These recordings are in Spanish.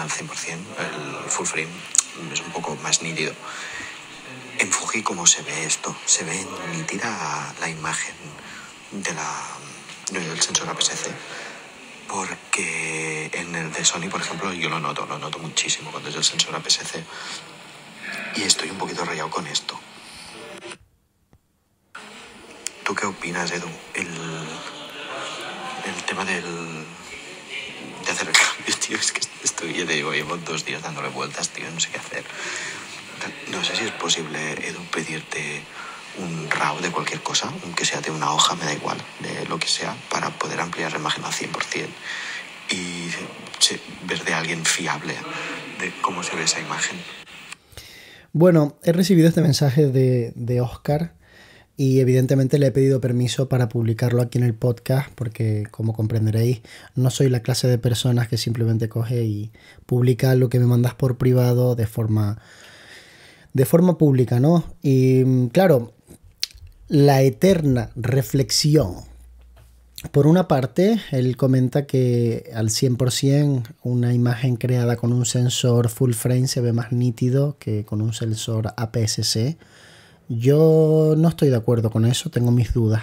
al 100%, el full frame es un poco más nítido. En Fuji ¿cómo se ve esto, se ve nítida la imagen de la, del sensor APS-C, porque en el de Sony, por ejemplo, yo lo noto, lo noto muchísimo cuando es el sensor APS-C y estoy un poquito rayado con esto. ¿Tú qué opinas, Edu? El, el tema del, hacer cambios, tío. Es que estoy, ya te llevo dos días dándole vueltas, tío, no sé qué hacer. No sé si es posible, Edu, pedirte un RAW de cualquier cosa, aunque sea de una hoja, me da igual, de lo que sea, para poder ampliar la imagen al 100% y ver de alguien fiable de cómo se ve esa imagen. Bueno, he recibido este mensaje de, de Oscar y evidentemente le he pedido permiso para publicarlo aquí en el podcast porque como comprenderéis no soy la clase de personas que simplemente coge y publica lo que me mandas por privado de forma de forma pública, ¿no? Y claro, la eterna reflexión. Por una parte, él comenta que al 100% una imagen creada con un sensor full frame se ve más nítido que con un sensor APS-C yo no estoy de acuerdo con eso, tengo mis dudas.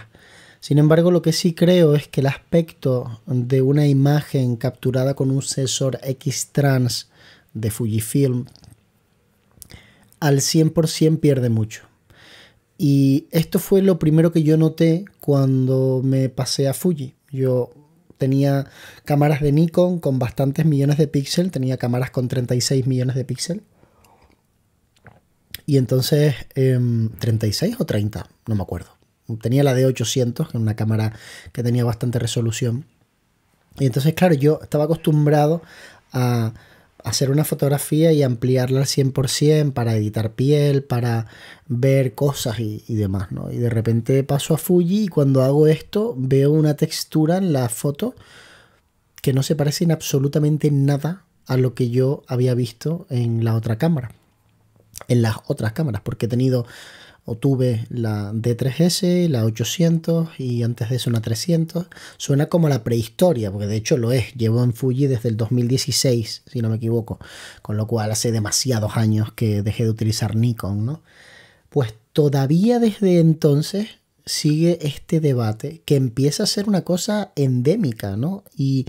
Sin embargo, lo que sí creo es que el aspecto de una imagen capturada con un sensor X-Trans de Fujifilm al 100% pierde mucho. Y esto fue lo primero que yo noté cuando me pasé a Fuji. Yo tenía cámaras de Nikon con bastantes millones de píxeles, tenía cámaras con 36 millones de píxeles y entonces, 36 em, o 30, no me acuerdo. Tenía la de 800, que una cámara que tenía bastante resolución. Y entonces, claro, yo estaba acostumbrado a hacer una fotografía y ampliarla al 100% para editar piel, para ver cosas y, demás, ¿no? Y de repente paso a Fuji y cuando hago esto veo una textura en la foto que no se parece en absolutamente nada a lo que yo había visto en la otra cámara en las otras cámaras, porque he tenido o tuve la D3S, la 800 y antes de eso una 300. Suena como la prehistoria, porque de hecho lo es. Llevo en Fuji desde el 2016, si no me equivoco, con lo cual hace demasiados años que dejé de utilizar Nikon, ¿no? Pues todavía desde entonces sigue este debate que empieza a ser una cosa endémica, ¿no? Y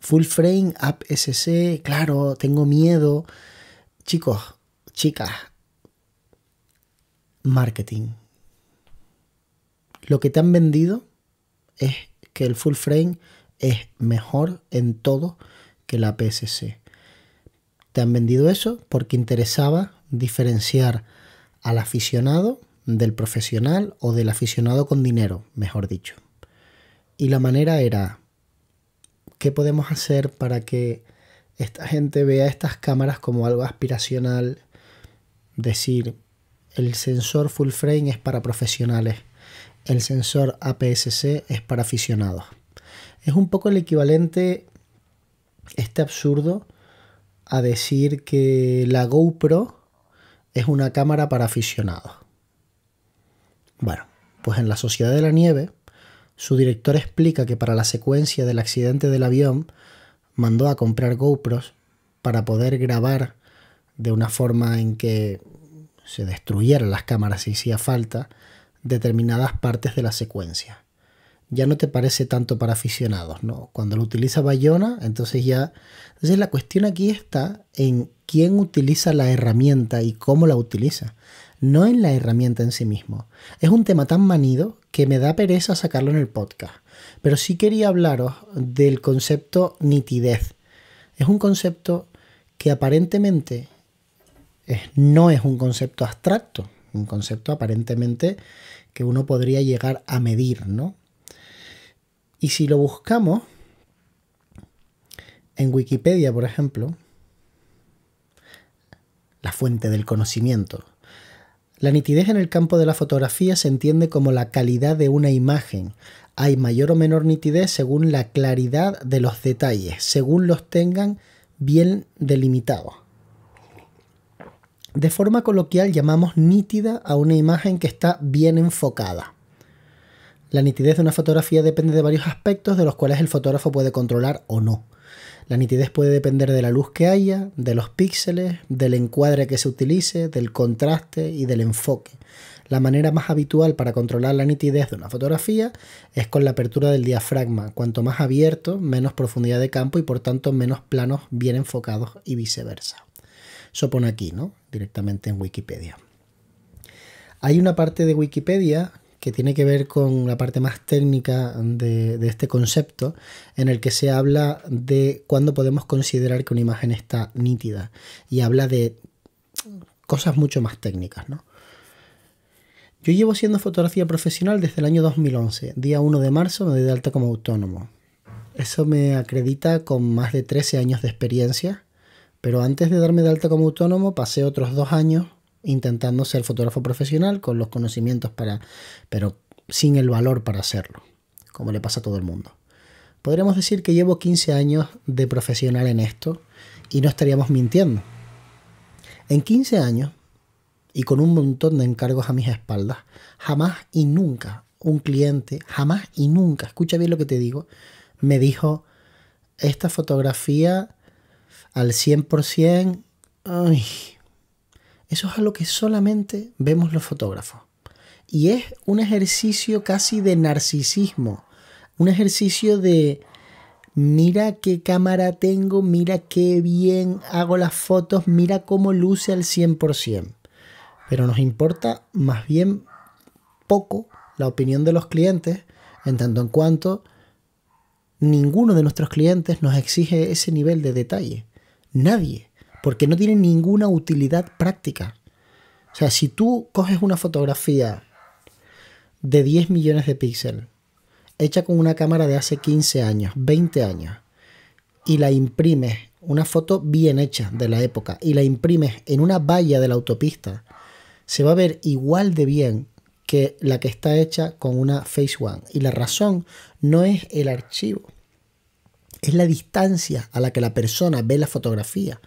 full frame, app SC, claro, tengo miedo. Chicos, Chicas, marketing. Lo que te han vendido es que el full frame es mejor en todo que la PSC. Te han vendido eso porque interesaba diferenciar al aficionado del profesional o del aficionado con dinero, mejor dicho. Y la manera era, ¿qué podemos hacer para que esta gente vea estas cámaras como algo aspiracional? decir, el sensor full frame es para profesionales, el sensor APS-C es para aficionados. Es un poco el equivalente, este absurdo, a decir que la GoPro es una cámara para aficionados. Bueno, pues en La Sociedad de la Nieve, su director explica que para la secuencia del accidente del avión mandó a comprar GoPros para poder grabar de una forma en que se destruyeran las cámaras si hacía falta determinadas partes de la secuencia. Ya no te parece tanto para aficionados, ¿no? Cuando lo utiliza Bayona, entonces ya... Entonces la cuestión aquí está en quién utiliza la herramienta y cómo la utiliza, no en la herramienta en sí mismo. Es un tema tan manido que me da pereza sacarlo en el podcast, pero sí quería hablaros del concepto nitidez. Es un concepto que aparentemente no es un concepto abstracto, un concepto aparentemente que uno podría llegar a medir, ¿no? Y si lo buscamos en Wikipedia, por ejemplo, la fuente del conocimiento. La nitidez en el campo de la fotografía se entiende como la calidad de una imagen. Hay mayor o menor nitidez según la claridad de los detalles, según los tengan bien delimitados. De forma coloquial llamamos nítida a una imagen que está bien enfocada. La nitidez de una fotografía depende de varios aspectos de los cuales el fotógrafo puede controlar o no. La nitidez puede depender de la luz que haya, de los píxeles, del encuadre que se utilice, del contraste y del enfoque. La manera más habitual para controlar la nitidez de una fotografía es con la apertura del diafragma. Cuanto más abierto, menos profundidad de campo y por tanto menos planos bien enfocados y viceversa. Eso pone aquí, ¿no? directamente en Wikipedia. Hay una parte de Wikipedia que tiene que ver con la parte más técnica de, este concepto, en el que se habla de cuándo podemos considerar que una imagen está nítida y habla de cosas mucho más técnicas. Yo llevo siendo fotografía profesional desde el año 2011, día 1 de marzo me doy de alta como autónomo. Eso me acredita con más de 13 años de experiencia pero antes de darme de alta como autónomo, pasé otros dos años intentando ser fotógrafo profesional con los conocimientos para, pero sin el valor para hacerlo, como le pasa a todo el mundo. Podríamos decir que llevo 15 años de profesional en esto y no estaríamos mintiendo. En 15 años y con un montón de encargos a mis espaldas, jamás y nunca un cliente, jamás y nunca, escucha bien lo que te digo, me dijo, esta fotografía al 100%, ay, eso es a lo que solamente vemos los fotógrafos. Y es un ejercicio casi de narcisismo, un ejercicio de, mira qué cámara tengo, mira qué bien hago las fotos, mira cómo luce al 100%. Pero nos importa más bien poco la opinión de los clientes, en tanto en cuanto ninguno de nuestros clientes nos exige ese nivel de detalle. Nadie, porque no tiene ninguna utilidad práctica. O sea, si tú coges una fotografía de 10 millones de píxeles, hecha con una cámara de hace 15 años, 20 años, y la imprimes, una foto bien hecha de la época, y la imprimes en una valla de la autopista, se va a ver igual de bien que la que está hecha con una Face One. Y la razón no es el archivo, es la distancia a la que la persona ve la fotografía.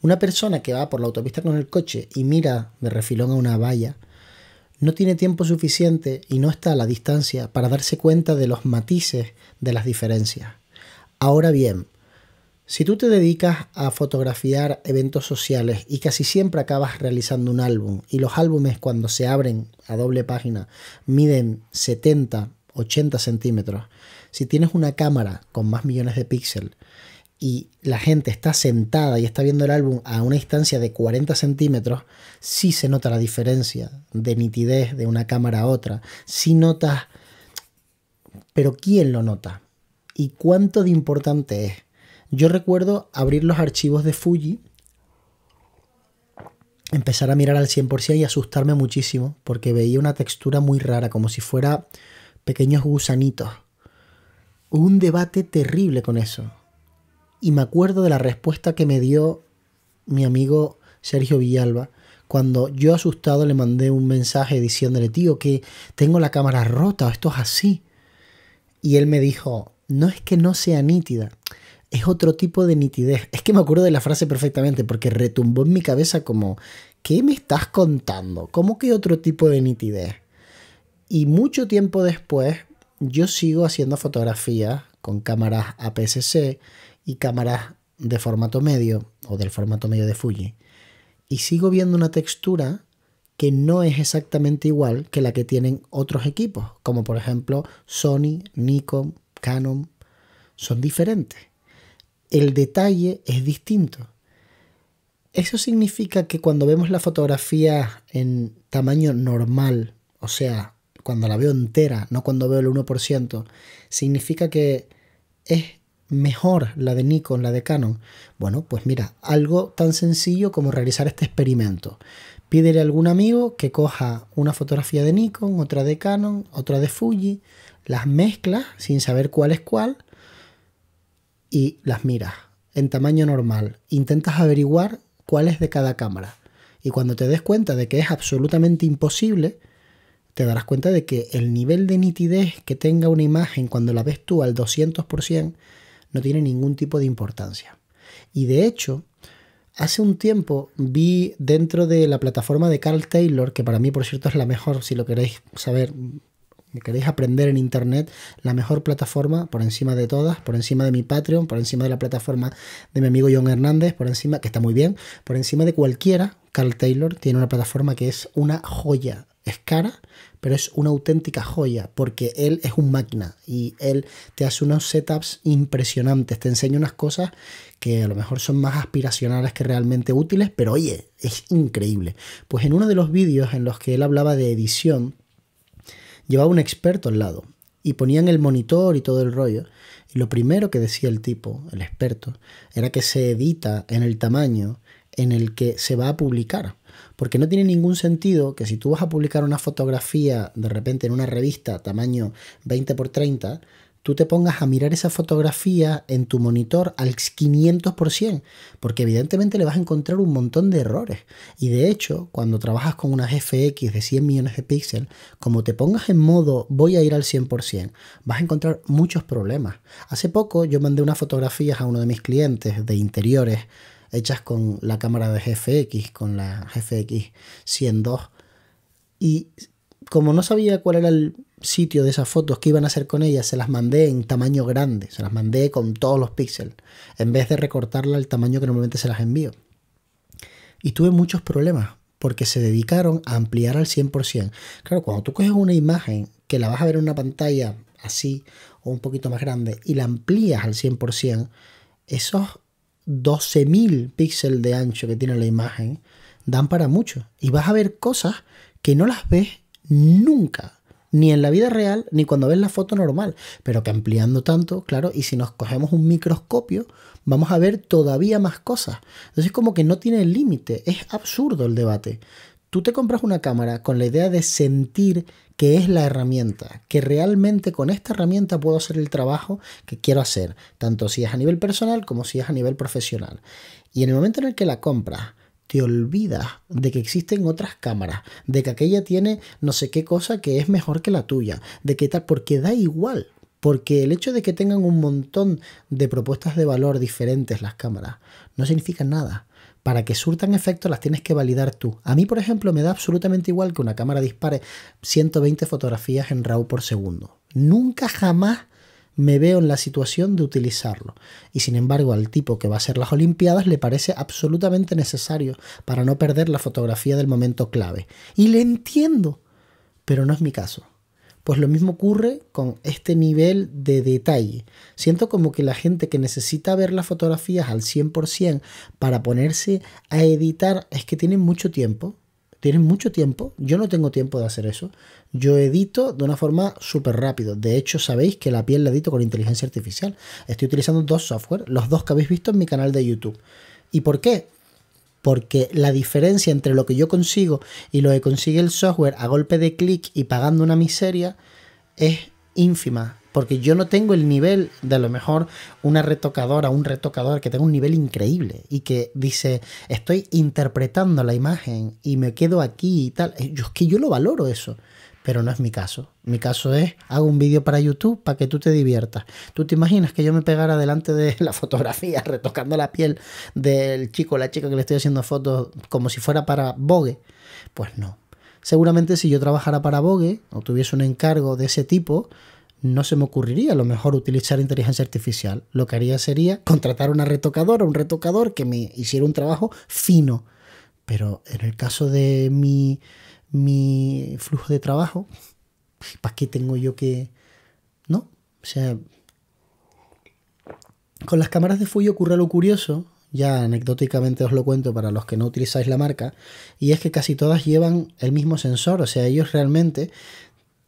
Una persona que va por la autopista con el coche y mira de refilón a una valla, no tiene tiempo suficiente y no está a la distancia para darse cuenta de los matices de las diferencias. Ahora bien, si tú te dedicas a fotografiar eventos sociales y casi siempre acabas realizando un álbum, y los álbumes cuando se abren a doble página miden 70, 80 centímetros, si tienes una cámara con más millones de píxeles y la gente está sentada y está viendo el álbum a una distancia de 40 centímetros, sí se nota la diferencia de nitidez de una cámara a otra. Sí notas... Pero ¿quién lo nota? ¿Y cuánto de importante es? Yo recuerdo abrir los archivos de Fuji, empezar a mirar al 100% y asustarme muchísimo porque veía una textura muy rara, como si fuera pequeños gusanitos Hubo un debate terrible con eso. Y me acuerdo de la respuesta que me dio mi amigo Sergio Villalba cuando yo asustado le mandé un mensaje diciéndole, tío, que tengo la cámara rota, esto es así. Y él me dijo, no es que no sea nítida, es otro tipo de nitidez. Es que me acuerdo de la frase perfectamente porque retumbó en mi cabeza como, ¿qué me estás contando? ¿Cómo que otro tipo de nitidez? Y mucho tiempo después yo sigo haciendo fotografías con cámaras APS-C y cámaras de formato medio o del formato medio de Fuji. Y sigo viendo una textura que no es exactamente igual que la que tienen otros equipos, como por ejemplo Sony, Nikon, Canon, son diferentes. El detalle es distinto. Eso significa que cuando vemos la fotografía en tamaño normal, o sea, cuando la veo entera, no cuando veo el 1%, significa que es mejor la de Nikon, la de Canon. Bueno, pues mira, algo tan sencillo como realizar este experimento. Pídele a algún amigo que coja una fotografía de Nikon, otra de Canon, otra de Fuji, las mezclas sin saber cuál es cuál y las miras en tamaño normal. Intentas averiguar cuál es de cada cámara. Y cuando te des cuenta de que es absolutamente imposible, te darás cuenta de que el nivel de nitidez que tenga una imagen cuando la ves tú al 200% no tiene ningún tipo de importancia. Y de hecho, hace un tiempo vi dentro de la plataforma de Carl Taylor, que para mí por cierto es la mejor, si lo queréis saber, si queréis aprender en internet, la mejor plataforma por encima de todas, por encima de mi Patreon, por encima de la plataforma de mi amigo John Hernández, por encima, que está muy bien, por encima de cualquiera, Carl Taylor tiene una plataforma que es una joya. Es cara, pero es una auténtica joya porque él es un máquina y él te hace unos setups impresionantes, te enseña unas cosas que a lo mejor son más aspiracionales que realmente útiles, pero oye, es increíble. Pues en uno de los vídeos en los que él hablaba de edición, llevaba un experto al lado y ponían el monitor y todo el rollo. Y lo primero que decía el tipo, el experto, era que se edita en el tamaño en el que se va a publicar. Porque no tiene ningún sentido que si tú vas a publicar una fotografía de repente en una revista tamaño 20x30, tú te pongas a mirar esa fotografía en tu monitor al 500%, porque evidentemente le vas a encontrar un montón de errores. Y de hecho, cuando trabajas con unas FX de 100 millones de píxeles, como te pongas en modo voy a ir al 100%, vas a encontrar muchos problemas. Hace poco yo mandé unas fotografías a uno de mis clientes de interiores hechas con la cámara de GFX, con la GFX 102. Y como no sabía cuál era el sitio de esas fotos que iban a hacer con ellas, se las mandé en tamaño grande, se las mandé con todos los píxeles, en vez de recortarla al tamaño que normalmente se las envío. Y tuve muchos problemas porque se dedicaron a ampliar al 100%. Claro, cuando tú coges una imagen que la vas a ver en una pantalla así o un poquito más grande y la amplías al 100%, esos 12.000 píxeles de ancho que tiene la imagen dan para mucho. Y vas a ver cosas que no las ves nunca, ni en la vida real, ni cuando ves la foto normal. Pero que ampliando tanto, claro, y si nos cogemos un microscopio, vamos a ver todavía más cosas. Entonces como que no tiene límite, es absurdo el debate tú te compras una cámara con la idea de sentir que es la herramienta, que realmente con esta herramienta puedo hacer el trabajo que quiero hacer, tanto si es a nivel personal como si es a nivel profesional. Y en el momento en el que la compras, te olvidas de que existen otras cámaras, de que aquella tiene no sé qué cosa que es mejor que la tuya, de que tal, porque da igual, porque el hecho de que tengan un montón de propuestas de valor diferentes las cámaras no significa nada para que surtan efecto las tienes que validar tú. A mí, por ejemplo, me da absolutamente igual que una cámara dispare 120 fotografías en RAW por segundo. Nunca jamás me veo en la situación de utilizarlo. Y sin embargo, al tipo que va a hacer las Olimpiadas le parece absolutamente necesario para no perder la fotografía del momento clave. Y le entiendo, pero no es mi caso. Pues lo mismo ocurre con este nivel de detalle. Siento como que la gente que necesita ver las fotografías al 100% para ponerse a editar es que tienen mucho tiempo. Tienen mucho tiempo. Yo no tengo tiempo de hacer eso. Yo edito de una forma súper rápido. De hecho, sabéis que la piel la edito con inteligencia artificial. Estoy utilizando dos software, los dos que habéis visto en mi canal de YouTube. ¿Y por qué? porque la diferencia entre lo que yo consigo y lo que consigue el software a golpe de clic y pagando una miseria es ínfima. Porque yo no tengo el nivel de a lo mejor una retocadora, un retocador que tenga un nivel increíble y que dice, estoy interpretando la imagen y me quedo aquí y tal. Yo, es que yo lo valoro eso pero no es mi caso. Mi caso es, hago un vídeo para YouTube para que tú te diviertas. ¿Tú te imaginas que yo me pegara delante de la fotografía retocando la piel del chico o la chica que le estoy haciendo fotos como si fuera para Vogue? Pues no. Seguramente si yo trabajara para Vogue o tuviese un encargo de ese tipo, no se me ocurriría a lo mejor utilizar inteligencia artificial. Lo que haría sería contratar a una retocadora, un retocador que me hiciera un trabajo fino. Pero en el caso de mi mi flujo de trabajo, pues, ¿para qué tengo yo que...? ¿No? O sea, con las cámaras de Fuji ocurre lo curioso, ya anecdóticamente os lo cuento para los que no utilizáis la marca, y es que casi todas llevan el mismo sensor, o sea, ellos realmente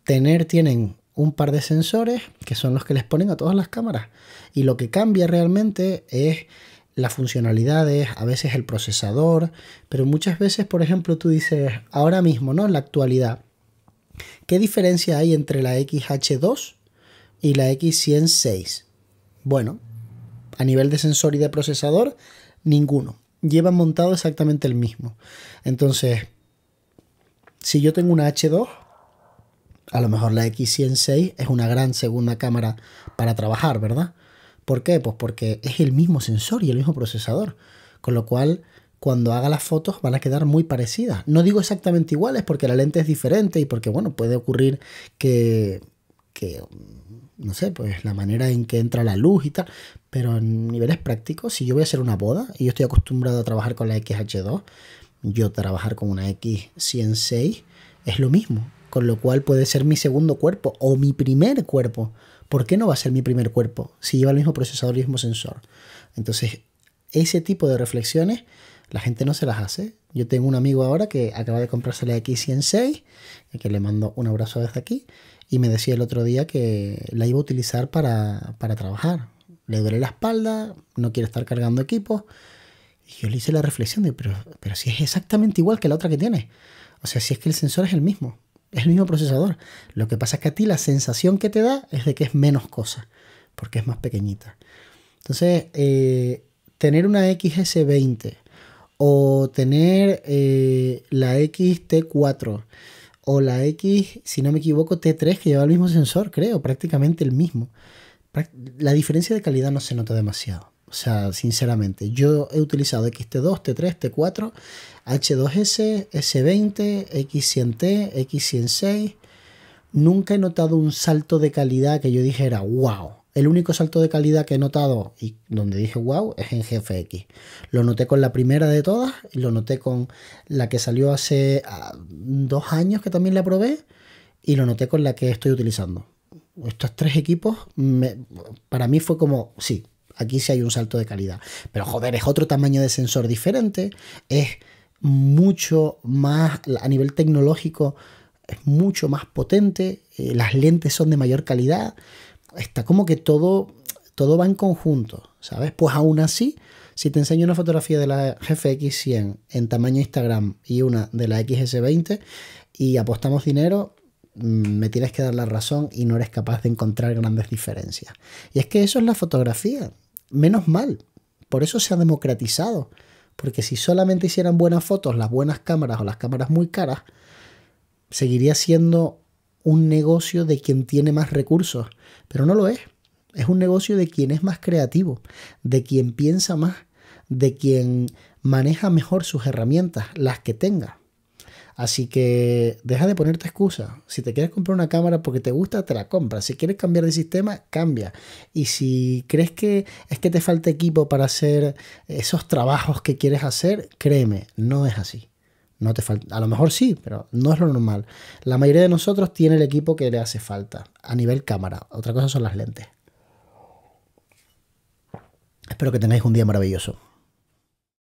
tener, tienen un par de sensores que son los que les ponen a todas las cámaras, y lo que cambia realmente es las funcionalidades, a veces el procesador, pero muchas veces, por ejemplo, tú dices, ahora mismo, ¿no? En la actualidad, ¿qué diferencia hay entre la XH2 y la X106? Bueno, a nivel de sensor y de procesador, ninguno. Llevan montado exactamente el mismo. Entonces, si yo tengo una H2, a lo mejor la X106 es una gran segunda cámara para trabajar, ¿verdad? ¿Por qué? Pues porque es el mismo sensor y el mismo procesador. Con lo cual, cuando haga las fotos van a quedar muy parecidas. No digo exactamente iguales porque la lente es diferente y porque, bueno, puede ocurrir que, no sé, pues la manera en que entra la luz y tal. Pero en niveles prácticos, si yo voy a hacer una boda y yo estoy acostumbrado a trabajar con la XH2, yo trabajar con una X106 es lo mismo. Con lo cual puede ser mi segundo cuerpo o mi primer cuerpo. ¿por qué no va a ser mi primer cuerpo si lleva el mismo procesador y el mismo sensor? Entonces, ese tipo de reflexiones la gente no se las hace. Yo tengo un amigo ahora que acaba de comprarse la X106, que le mando un abrazo desde aquí, y me decía el otro día que la iba a utilizar para, trabajar. Le duele la espalda, no quiere estar cargando equipos. Y yo le hice la reflexión de, pero, pero si es exactamente igual que la otra que tiene. O sea, si es que el sensor es el mismo es el mismo procesador. Lo que pasa es que a ti la sensación que te da es de que es menos cosa, porque es más pequeñita. Entonces, eh, tener una XS20 o tener eh, la XT4 o la X, si no me equivoco, T3, que lleva el mismo sensor, creo, prácticamente el mismo. La diferencia de calidad no se nota demasiado. O sea, sinceramente, yo he utilizado XT2, T3, T4, H2S, S20, X100T, X106. Nunca he notado un salto de calidad que yo dijera, wow. El único salto de calidad que he notado y donde dije wow es en GFX. Lo noté con la primera de todas y lo noté con la que salió hace ah, dos años que también la probé y lo noté con la que estoy utilizando. Estos tres equipos para mí fue como, sí, Aquí sí hay un salto de calidad. Pero joder, es otro tamaño de sensor diferente, es mucho más, a nivel tecnológico, es mucho más potente, eh, las lentes son de mayor calidad, está como que todo, todo va en conjunto, ¿sabes? Pues aún así, si te enseño una fotografía de la GFX 100 en tamaño Instagram y una de la XS20 y apostamos dinero, mm, me tienes que dar la razón y no eres capaz de encontrar grandes diferencias. Y es que eso es la fotografía menos mal. Por eso se ha democratizado. Porque si solamente hicieran buenas fotos las buenas cámaras o las cámaras muy caras, seguiría siendo un negocio de quien tiene más recursos. Pero no lo es. Es un negocio de quien es más creativo, de quien piensa más, de quien maneja mejor sus herramientas, las que tenga. Así que deja de ponerte excusa. Si te quieres comprar una cámara porque te gusta, te la compras. Si quieres cambiar de sistema, cambia. Y si crees que es que te falta equipo para hacer esos trabajos que quieres hacer, créeme, no es así. No te falta, a lo mejor sí, pero no es lo normal. La mayoría de nosotros tiene el equipo que le hace falta a nivel cámara. Otra cosa son las lentes. Espero que tengáis un día maravilloso.